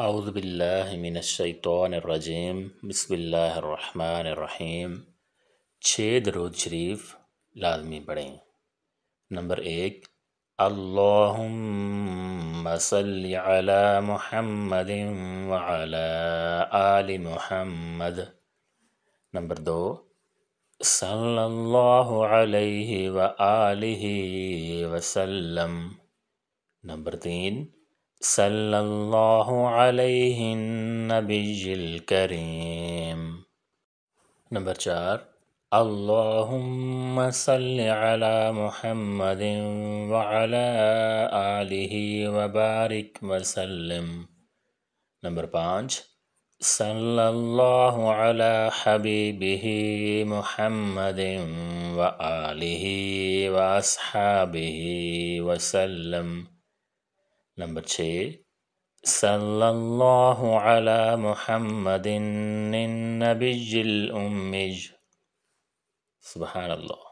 اعوذ باللہ من الشیطان الرجیم بسم اللہ الرحمن الرحیم چھ درود شریف لازمی پڑھیں نمبر ایک اللہم صلی علی محمد وعلی آل محمد نمبر دو صلی اللہ علیہ وآلہ وسلم نمبر تین صلى الله عليه النبي الكريم نمبر چار اللهم صل على محمد وعلى آله وبارك وسلم نمبر پانچ صلى الله على حبيبه محمد وآله وأصحابه وسلم नंबर صلى الله على محمد النبي الأمج سبحان الله